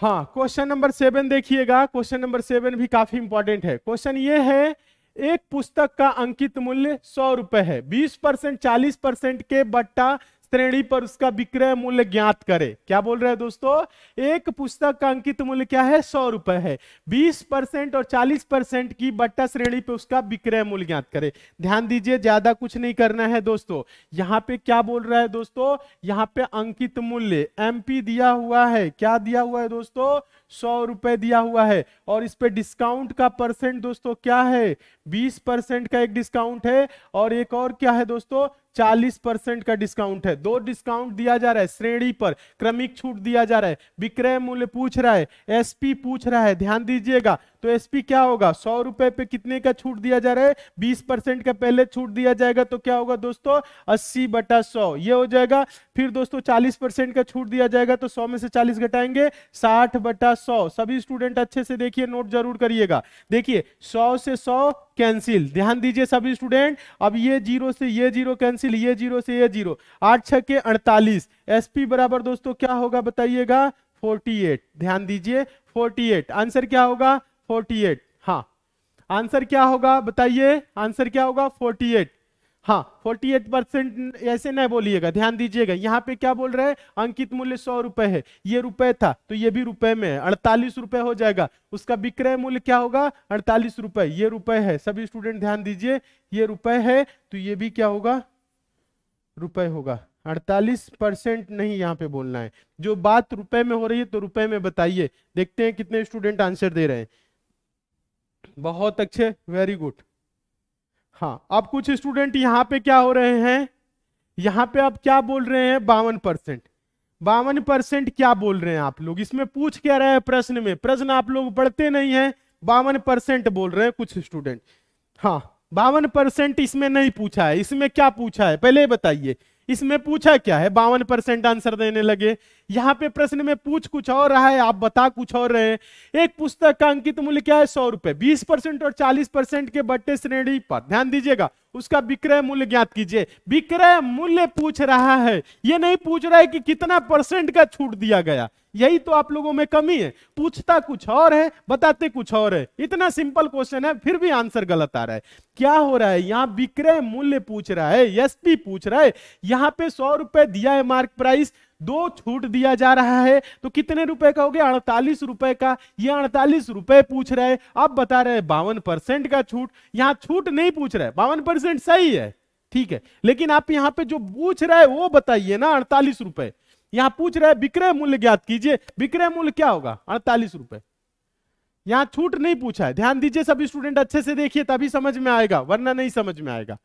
हाँ क्वेश्चन नंबर सेवन देखिएगा क्वेश्चन नंबर सेवन भी काफी इंपॉर्टेंट है क्वेश्चन ये है एक पुस्तक का अंकित मूल्य सौ रुपए है बीस परसेंट चालीस परसेंट के बट्टा श्रेणी पर उसका विक्रय मूल्य ज्ञात करे क्या बोल रहे हैं दोस्तों एक पुस्तक का अंकित मूल्य क्या है सौ रुपए है बीस परसेंट और चालीस परसेंट की बट्टा श्रेणी पर उसका विक्रय मूल्य ज्ञात करे ध्यान दीजिए ज्यादा कुछ नहीं करना है दोस्तों यहाँ पे क्या बोल रहा है दोस्तों यहाँ पे अंकित मूल्य एमपी दिया हुआ है क्या दिया हुआ है दोस्तों सौ रुपए दिया हुआ है और इस पे डिस्काउंट का परसेंट दोस्तों क्या है बीस परसेंट का एक डिस्काउंट है और एक और क्या है दोस्तों चालीस परसेंट का डिस्काउंट है दो डिस्काउंट दिया जा रहा है श्रेणी पर क्रमिक छूट दिया जा रहा है विक्रय मूल्य पूछ रहा है एसपी पूछ रहा है ध्यान दीजिएगा तो एसपी क्या होगा सौ रुपए पे कितने का छूट दिया जा रहा है बीस परसेंट का पहले छूट दिया जाएगा तो क्या होगा दोस्तों अस्सी बटा सौ ये हो जाएगा फिर दोस्तों चालीस परसेंट का छूट दिया जाएगा तो सौ में से चालीस घटाएंगे साठ बटा सौ सभी स्टूडेंट अच्छे से देखिए नोट जरूर करिएगा देखिए सौ से सौ कैंसिल ध्यान दीजिए सभी स्टूडेंट अब ये जीरो से ये जीरो कैंसिल ये जीरो से ये जीरो आठ छ के अड़तालीस एसपी बराबर दोस्तों क्या होगा बताइएगा 48 ध्यान दीजिए 48 आंसर क्या होगा फोर्टी एट हाँ आंसर क्या होगा बताइए आंसर क्या होगा फोर्टी एट हाँ फोर्टी एट परसेंट ऐसे न बोलिएगा ध्यान दीजिएगा यहाँ पे क्या बोल रहे हैं अंकित मूल्य सौ रुपए है ये रुपए था तो ये भी रुपए में है अड़तालीस रुपए हो जाएगा उसका विक्रय मूल्य क्या होगा अड़तालीस रुपए ये रुपए है सभी स्टूडेंट ध्यान दीजिए ये रुपए है तो ये भी क्या होगा रुपए होगा अड़तालीस परसेंट नहीं यहाँ पे बोलना है जो बात रुपए में हो रही है तो रुपए में बताइए देखते हैं कितने स्टूडेंट आंसर दे रहे हैं बहुत अच्छे वेरी गुड हाँ अब कुछ स्टूडेंट यहाँ पे क्या हो रहे हैं यहाँ पे आप क्या बोल रहे हैं बावन परसेंट बावन परसेंट क्या बोल रहे हैं आप लोग इसमें पूछ क्या रहे हैं प्रश्न में प्रश्न आप लोग पढ़ते नहीं है बावन परसेंट बोल रहे हैं कुछ स्टूडेंट हाँ बावन परसेंट इसमें नहीं पूछा है इसमें क्या पूछा है पहले बताइए इसमें पूछा क्या है बावन परसेंट आंसर देने लगे यहाँ पे प्रश्न में पूछ कुछ और रहा है आप बता कुछ और रहे हैं एक पुस्तक का अंकित मूल्य क्या है सौ रुपए बीस परसेंट और चालीस परसेंट के बट्टे श्रेणी पर ध्यान दीजिएगा उसका विक्रय मूल्य ज्ञात कीजिए विक्रय मूल्य पूछ रहा है ये नहीं पूछ रहा है कि कितना परसेंट का छूट दिया गया यही तो आप लोगों में कमी है पूछता कुछ और है बताते कुछ और है इतना सिंपल क्वेश्चन है फिर भी आंसर गलत आ रहा है क्या हो रहा है यहाँ विक्रय मूल्य पूछ रहा है एसपी पूछ रहा है यहाँ पे सौ रुपए दिया है मार्क प्राइस दो छूट दिया जा रहा है तो कितने रुपए का हो गया अड़तालीस रुपए का ये अड़तालीस रुपए पूछ रहे अब बता रहे बावन परसेंट का छूट यहाँ छूट नहीं पूछ रहे बावन परसेंट सही है ठीक है लेकिन आप यहाँ पे जो पूछ रहे वो बताइए ना अड़तालीस रुपए यहाँ पूछ रहे विक्रय मूल्य ज्ञात कीजिए विक्रय मूल्य क्या होगा अड़तालीस रुपए यहाँ छूट नहीं पूछा है ध्यान दीजिए सब स्टूडेंट अच्छे से देखिए तभी समझ में आएगा वरना नहीं समझ में आएगा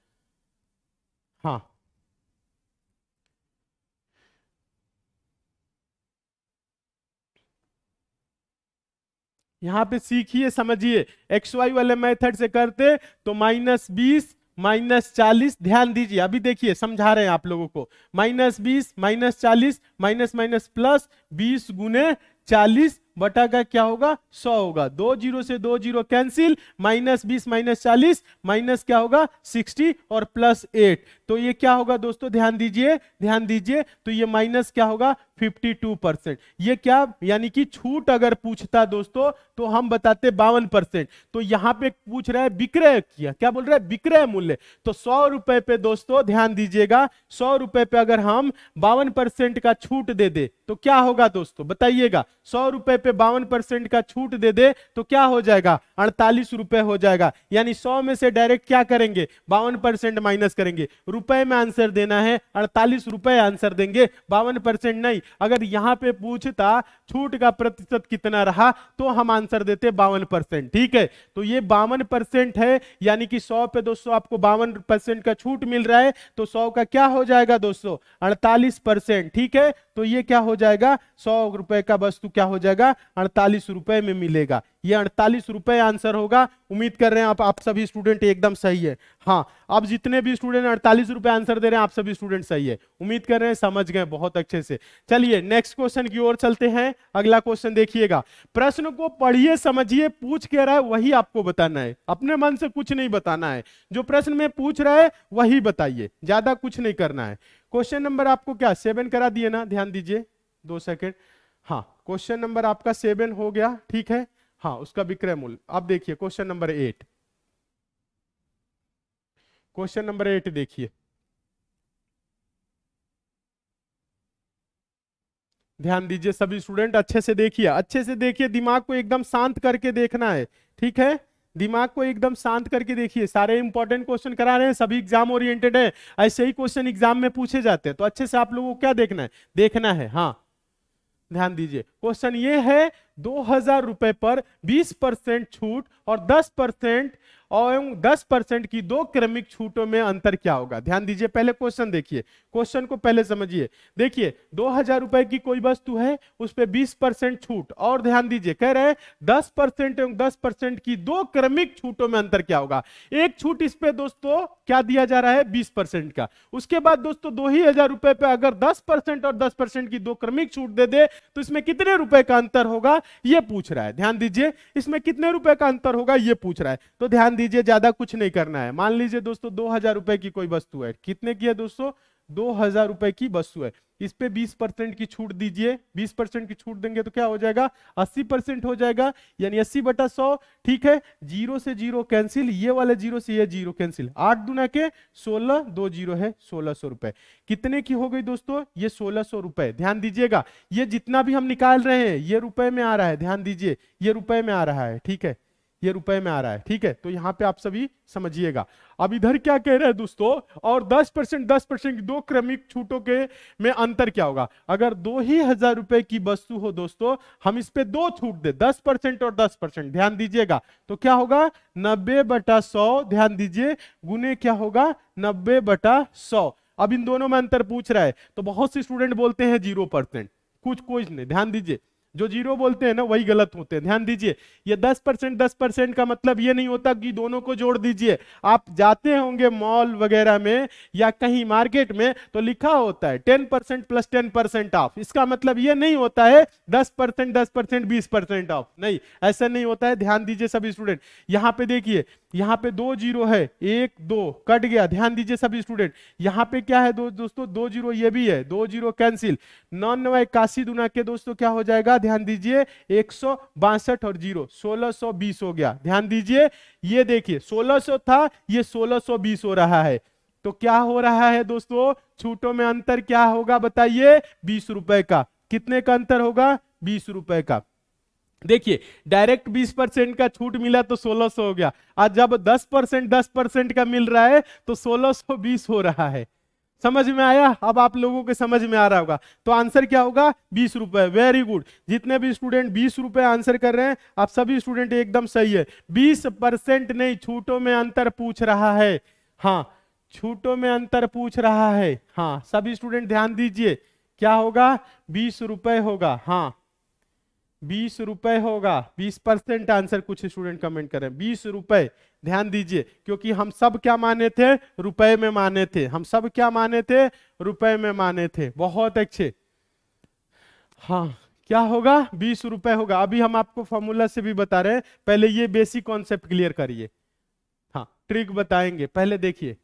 हाँ यहाँ पे सीखिए समझिए एक्स वाई वाले मेथड से करते तो माइनस बीस माइनस चालीस ध्यान दीजिए अभी देखिए समझा रहे हैं आप लोगों को माइनस बीस माइनस चालीस माइनस माइनस प्लस बीस गुने चालीस बटा का क्या होगा सौ होगा दो जीरो से दो जीरो कैंसिल माइनस बीस माइनस चालीस माइनस क्या होगा सिक्सटी और प्लस एट तो ये क्या होगा दोस्तों ध्यान दीजिए ध्यान दीजिए तो ये माइनस क्या होगा टू परसेंट ये क्या यानी कि छूट अगर पूछता दोस्तों तो हम बताते बावन परसेंट तो यहाँ पे पूछ रहा है विक्रय किया क्या बोल रहा है विक्रय मूल्य तो सौ रुपए पे दोस्तों ध्यान दीजिएगा सौ रुपए पे अगर हम बावन परसेंट का छूट दे दे तो क्या होगा दोस्तों बताइएगा सौ रुपए पे बावन परसेंट का छूट दे दे तो क्या हो जाएगा अड़तालीस रुपए हो जाएगा यानी सौ में से डायरेक्ट क्या करेंगे बावन परसेंट माइनस करेंगे रुपए में आंसर देना है अड़तालीस रुपए आंसर देंगे बावन परसेंट नहीं अगर यहाँ पे पूछता छूट का प्रतिशत कितना रहा तो हम आंसर देते बावन परसेंट ठीक है तो ये बावन परसेंट है यानी कि सौ पे दोस्तों आपको बावन परसेंट का छूट मिल रहा है तो सौ का क्या हो जाएगा दोस्तों अड़तालीस परसेंट ठीक है तो ये क्या हो जाएगा सौ रुपए का वस्तु क्या हो जाएगा अड़तालीस रुपए में मिलेगा ये अड़तालीस रुपए आंसर होगा उम्मीद कर रहे हैं आप आप सभी स्टूडेंट एकदम सही है हाँ अब जितने भी स्टूडेंट अड़तालीस रुपए आंसर दे रहे हैं आप सभी स्टूडेंट सही है उम्मीद कर रहे हैं समझ गए बहुत अच्छे से चलिए नेक्स्ट क्वेश्चन की ओर चलते हैं अगला क्वेश्चन देखिएगा प्रश्न को पढ़िए समझिए पूछ के रहा है वही आपको बताना है अपने मन से कुछ नहीं बताना है जो प्रश्न में पूछ रहा है वही बताइए ज्यादा कुछ नहीं करना है क्वेश्चन नंबर आपको क्या सेवन करा दिए ना ध्यान दीजिए दो सेकेंड हाँ क्वेश्चन नंबर आपका सेवन हो गया ठीक है हाँ उसका विक्रय मूल्य अब देखिए question number eight question number eight देखिए ध्यान दीजिए सभी स्टूडेंट अच्छे से देखिए अच्छे से देखिए दिमाग को एकदम शांत करके देखना है ठीक है दिमाग को एकदम शांत करके देखिए सारे इंपॉर्टेंट क्वेश्चन करा रहे हैं सभी एग्जाम ओरिएंटेड है ऐसे ही क्वेश्चन एग्जाम में पूछे जाते हैं तो अच्छे से आप लोगों को क्या देखना है देखना है हाँ ध्यान दीजिए क्वेश्चन ये है दो हजार रुपए पर 20 परसेंट छूट और 10 परसेंट और 10 परसेंट की दो क्रमिक छूटों में अंतर क्या होगा ध्यान दीजिए पहले क्वेश्चन देखिए क्वेश्चन को पहले समझिए देखिए दो हजार रुपए की कोई वस्तु है उस पर बीस परसेंट छूट और ध्यान दीजिए कह रहे हैं दस परसेंट एवं दस परसेंट की दो क्रमिक छूटों में अंतर क्या होगा एक छूट इस पे दोस्तों क्या दिया जा रहा है बीस परसेंट का उसके बाद दोस्तों दो ही हजार रुपए पे अगर दस परसेंट और दस परसेंट की दो क्रमिक छूट दे दे तो इसमें कितने रुपए का अंतर होगा ये पूछ रहा है ध्यान दीजिए इसमें कितने रुपए का अंतर होगा ये पूछ रहा है तो ध्यान दीजिए ज्यादा कुछ नहीं करना है मान लीजिए दोस्तों दो हजार रुपए की कोई वस्तु है कितने की है दोस्तों दो हजार रुपए की वस्तु है इस पे बीस परसेंट की छूट दीजिए बीस परसेंट की छूट देंगे तो क्या हो जाएगा अस्सी परसेंट हो जाएगा यानी अस्सी बटा सौ ठीक है जीरो से जीरो कैंसिल ये वाले जीरो से ये जीरो कैंसिल आठ दुना के सोलह दो जीरो है सोलह सौ रुपए कितने की हो गई दोस्तों ये सोलह सौ रुपए ध्यान दीजिएगा ये जितना भी हम निकाल रहे हैं ये रुपए में आ रहा है ध्यान दीजिए ये रुपए में आ रहा है ठीक है ये रुपए में आ रहा है ठीक है तो यहाँ पे आप सभी समझिएगा अब इधर क्या कह रहे हैं दोस्तों और 10 परसेंट दस परसेंट दो क्रमिक छूटों के में अंतर क्या होगा अगर दो ही हजार रुपए की वस्तु हो दोस्तों हम इस पे दो छूट दे दस परसेंट और दस परसेंट ध्यान दीजिएगा तो क्या होगा नब्बे बटा सौ ध्यान दीजिए गुने क्या होगा नब्बे बटा सौ अब इन दोनों में अंतर पूछ रहा है तो बहुत से स्टूडेंट बोलते हैं जीरो परसेंट कुछ कोई नहीं ध्यान दीजिए जो जीरो बोलते हैं ना वही गलत होते हैं ध्यान दीजिए ये दस परसेंट दस परसेंट का मतलब ये नहीं होता कि दोनों को जोड़ दीजिए आप जाते होंगे मॉल वगैरह में या कहीं मार्केट में तो लिखा होता है ten percent plus ten percent off इसका मतलब ये नहीं होता है दस परसेंट दस परसेंट बीस परसेंट ऑफ नहीं ऐसा नहीं होता है ध्यान दीजिए सभी स्टूडेंट यहाँ पे देखिए यहाँ पे दो जीरो है एक दो कट गया ध्यान दीजिए सभी स्टूडेंट यहाँ पे क्या है दो, दोस्तों दो जीरो ये भी है दो जीरो कैंसिल नॉन नवाई काशी दुना के दोस्तों क्या हो जाएगा ध्यान दीजिए एक और जीरो 1620 हो गया ध्यान दीजिए ये देखिए 1600 था ये 1620 हो रहा है तो क्या हो रहा है दोस्तों छूटों में अंतर क्या होगा बताइए बीस रुपए का कितने का अंतर होगा बीस रुपए का देखिए डायरेक्ट 20 परसेंट का छूट मिला तो 1600 हो गया आज जब 10 परसेंट दस परसेंट का मिल रहा है तो 1620 हो रहा है समझ में आया अब आप लोगों के समझ में आ रहा होगा तो आंसर क्या होगा बीस रुपए वेरी गुड जितने भी स्टूडेंट बीस रुपए आंसर कर रहे हैं आप सभी स्टूडेंट एकदम सही है बीस परसेंट नहीं छूटों में अंतर पूछ रहा है हाँ छूटों में अंतर पूछ रहा है हाँ सभी स्टूडेंट ध्यान दीजिए क्या होगा बीस रुपए होगा हाँ बीस रुपए होगा बीस परसेंट आंसर कुछ स्टूडेंट कमेंट करें बीस रुपए ध्यान दीजिए क्योंकि हम सब क्या माने थे रुपए में माने थे हम सब क्या माने थे रुपए में माने थे बहुत अच्छे हाँ क्या होगा बीस रुपए होगा अभी हम आपको फॉर्मूला से भी बता रहे हैं पहले ये बेसिक कॉन्सेप्ट क्लियर करिए हाँ ट्रिक बताएंगे पहले देखिए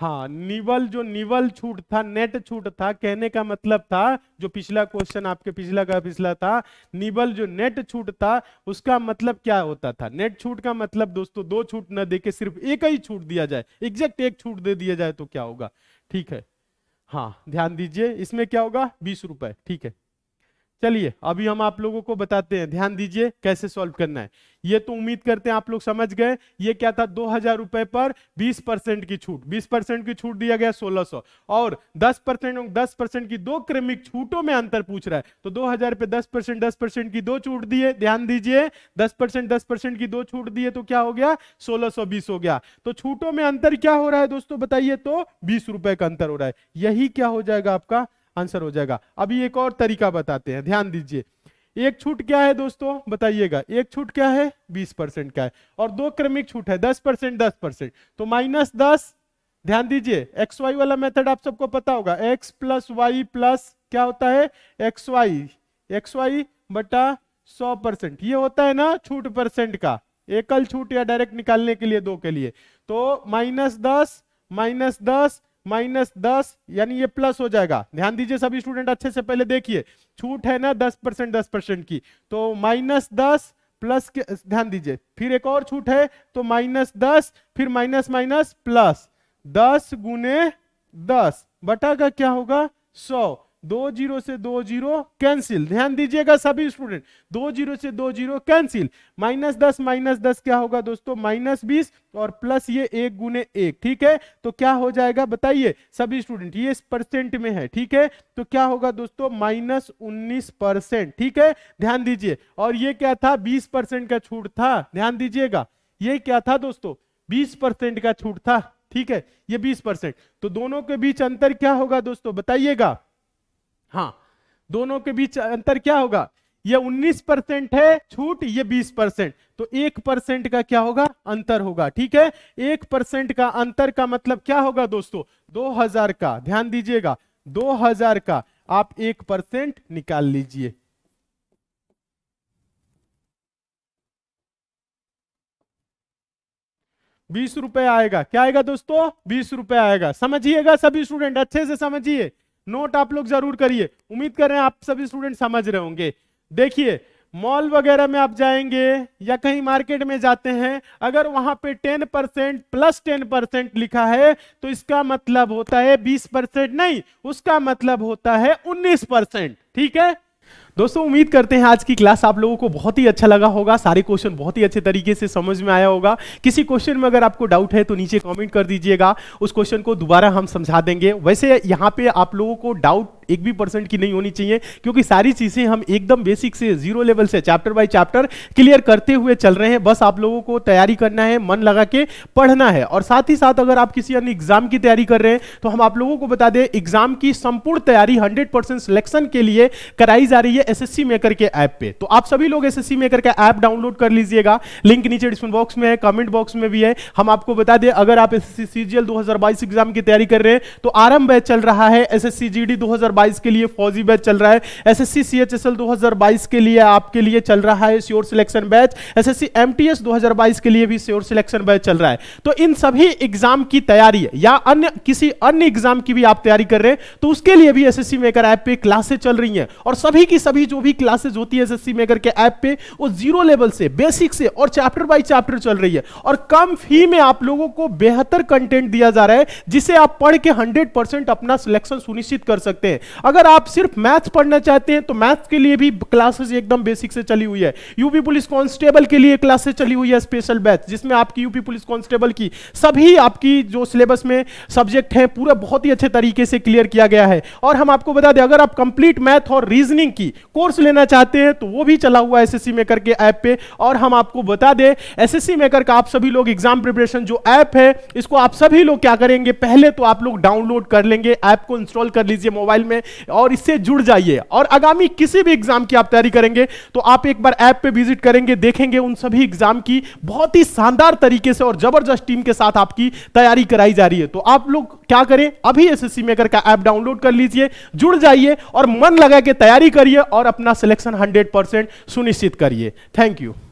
हाँ निवल जो निवल छूट था नेट छूट था कहने का मतलब था जो पिछला क्वेश्चन आपके पिछला का पिछला था निवल जो नेट छूट था उसका मतलब क्या होता था नेट छूट का मतलब दोस्तों दो छूट न देके सिर्फ एक ही छूट दिया जाए एग्जैक्ट एक छूट दे दिया जाए तो क्या होगा ठीक है हाँ ध्यान दीजिए इसमें क्या होगा बीस रुपए ठीक है चलिए अभी हम आप लोगों को बताते हैं ध्यान दीजिए कैसे सॉल्व करना है ये तो उम्मीद करते हैं आप लोग समझ गए ये क्या था दो हजार रुपए पर बीस परसेंट की छूट बीस परसेंट की छूट दिया गया सोलह सौ और दस परसेंट दस परसेंट की दो क्रमिक छूटों में अंतर पूछ रहा है तो दो हजार पे दस परसेंट दस परसेंट की दो छूट दिए ध्यान दीजिए दस परसेंट दस परसेंट की दो छूट दिए तो क्या हो गया सोलह सौ बीस हो गया तो छूटों में अंतर क्या हो रहा है दोस्तों बताइए तो बीस रुपए का अंतर हो रहा है यही क्या हो जाएगा आपका आंसर हो जाएगा अभी एक और तरीका बताते हैं ध्यान दीजिए एक छूट क्या है दोस्तों बताइएगा एक छूट क्या है बीस परसेंट का है और दो क्रमिक छूट है दस परसेंट दस परसेंट तो माइनस दस ध्यान दीजिए एक्स वाई वाला मेथड आप सबको पता होगा एक्स प्लस वाई प्लस क्या होता है एक्स वाई एक्स वाई बटा सौ परसेंट ये होता है ना छूट परसेंट का एकल छूट या डायरेक्ट निकालने के लिए दो के लिए तो माइनस दस माइनस दस माइनस दस यानी ये प्लस हो जाएगा ध्यान दीजिए सभी स्टूडेंट अच्छे से पहले देखिए छूट है ना दस परसेंट दस परसेंट की तो माइनस दस प्लस के ध्यान दीजिए फिर एक और छूट है तो माइनस दस फिर माइनस माइनस प्लस दस गुने दस बटा का क्या होगा सौ दो जीरो से दो जीरो कैंसिल ध्यान दीजिएगा सभी स्टूडेंट दो जीरो से दो जीरो कैंसिल माइनस दस माइनस दस क्या होगा दोस्तों माइनस बीस और प्लस ये एक गुने एक ठीक है तो क्या हो जाएगा बताइए सभी स्टूडेंट ये परसेंट में है ठीक है तो क्या होगा दोस्तों माइनस उन्नीस परसेंट ठीक है ध्यान दीजिए और ये क्या था बीस परसेंट का छूट था ध्यान दीजिएगा ये क्या था दोस्तों बीस परसेंट का छूट था ठीक है ये बीस परसेंट तो दोनों के बीच अंतर क्या होगा दोस्तों बताइएगा हाँ दोनों के बीच अंतर क्या होगा ये 19 परसेंट है छूट ये 20 परसेंट तो एक परसेंट का क्या होगा अंतर होगा ठीक है एक परसेंट का अंतर का मतलब क्या होगा दोस्तों 2000 का ध्यान दीजिएगा 2000 का आप एक परसेंट निकाल लीजिए बीस रुपए आएगा क्या आएगा दोस्तों बीस रुपए आएगा समझिएगा सभी स्टूडेंट अच्छे से समझिए नोट आप लोग जरूर करिए उम्मीद कर रहे हैं आप सभी स्टूडेंट समझ रहे होंगे देखिए मॉल वगैरह में आप जाएंगे या कहीं मार्केट में जाते हैं अगर वहां पे 10 परसेंट प्लस टेन परसेंट लिखा है तो इसका मतलब होता है 20 परसेंट नहीं उसका मतलब होता है 19 परसेंट ठीक है दोस्तों उम्मीद करते हैं आज की क्लास आप लोगों को बहुत ही अच्छा लगा होगा सारे क्वेश्चन बहुत ही अच्छे तरीके से समझ में आया होगा किसी क्वेश्चन में अगर आपको डाउट है तो नीचे कमेंट कर दीजिएगा उस क्वेश्चन को दोबारा हम समझा देंगे वैसे यहाँ पे आप लोगों को डाउट एक भी परसेंट की नहीं होनी चाहिए क्योंकि सारी चीज़ें हम एकदम बेसिक से जीरो लेवल से चैप्टर बाय चैप्टर क्लियर करते हुए चल रहे हैं बस आप लोगों को तैयारी करना है मन लगा के पढ़ना है और साथ ही साथ अगर आप किसी अन्य एग्जाम की तैयारी कर रहे हैं तो हम आप लोगों को बता दें एग्जाम की संपूर्ण तैयारी हंड्रेड सिलेक्शन के लिए कराई जा रही है एसएससी मेकर के ऐप पे तो आप सभी लोग एसएससी मेकर का ऐप डाउनलोड कर लीजिएगा लिंक नीचे डिस्क्रिप्शन बॉक्स में है कमेंट बॉक्स में भी है हम आपको बता दें अगर आप एस एस एग्जाम की तैयारी कर रहे हैं तो आरंभ बैच चल रहा है एस एस के लिए फौजी बैच चल रहा है एस एस सी के लिए आपके लिए चल रहा है sure selection batch S S 2022 के लिए भी श्योर सिलेक्शन बैच चल रहा है तो इन सभी एग्जाम की तैयारी या अन्य किसी अन्य एग्जाम की भी आप तैयारी कर रहे हैं तो उसके लिए भी एसएससी मेकर ऐप पे क्लासेस चल रही हैं और सभी की सभी सभी जो भी क्लासेज होती है एसएससी मेकर के ऐप पे वो जीरो लेवल से बेसिक से और चैप्टर बाई चैप्टर चल रही है और कम फी में आप लोगों को बेहतर कंटेंट दिया जा रहा है जिसे आप पढ़ के हंड्रेड अपना सिलेक्शन सुनिश्चित कर सकते हैं अगर आप सिर्फ मैथ्स पढ़ना चाहते हैं तो मैथ्स के लिए भी क्लासेज एकदम बेसिक से चली हुई है यूपी पुलिस कांस्टेबल के लिए क्लासेस चली हुई है स्पेशल बैच जिसमें आपकी यूपी पुलिस कांस्टेबल की सभी आपकी जो सिलेबस में सब्जेक्ट है पूरा बहुत ही अच्छे तरीके से क्लियर किया गया है और हम आपको बता दें अगर आप कंप्लीट मैथ और रीजनिंग की कोर्स लेना चाहते हैं तो वो भी चला हुआ है सी मेकर के ऐप पे और हम आपको बता दें सी मेकर का आप सभी लोग एग्जाम प्रिपरेशन जो ऐप है इसको आप सभी लोग क्या करेंगे पहले तो आप लोग डाउनलोड कर लेंगे ऐप को इंस्टॉल कर लीजिए मोबाइल में और इससे जुड़ जाइए और आगामी किसी भी एग्जाम की आप तैयारी करेंगे तो आप एक बार ऐप पर विजिट करेंगे देखेंगे उन सभी एग्जाम की बहुत ही शानदार तरीके से और जबरदस्त टीम के साथ आपकी तैयारी कराई जा रही है तो आप लोग क्या करें अभी सी मेकर का ऐप डाउनलोड कर लीजिए जुड़ जाइए और मन लगा के तैयारी करिए और अपना सिलेक्शन 100 परसेंट सुनिश्चित करिए थैंक यू